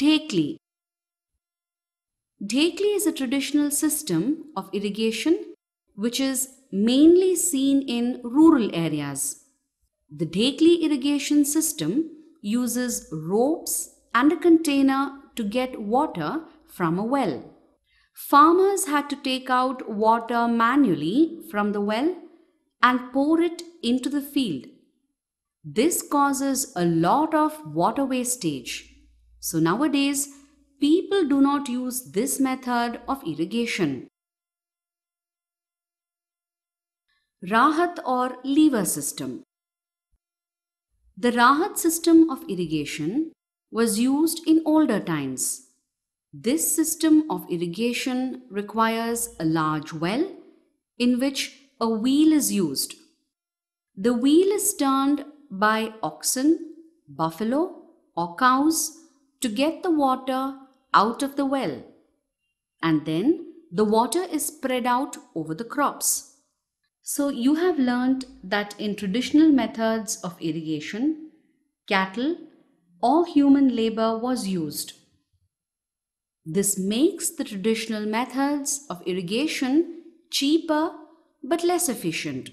Dhekli. Dhekli is a traditional system of irrigation which is mainly seen in rural areas. The Dhekli irrigation system uses ropes and a container to get water from a well. Farmers had to take out water manually from the well and pour it into the field. This causes a lot of water wastage. So nowadays, people do not use this method of irrigation. Rahat or lever system. The Rahat system of irrigation was used in older times. This system of irrigation requires a large well in which a wheel is used. The wheel is turned by oxen, buffalo, or cows to get the water out of the well. And then the water is spread out over the crops. So you have learned that in traditional methods of irrigation, cattle or human labor was used. This makes the traditional methods of irrigation cheaper but less efficient.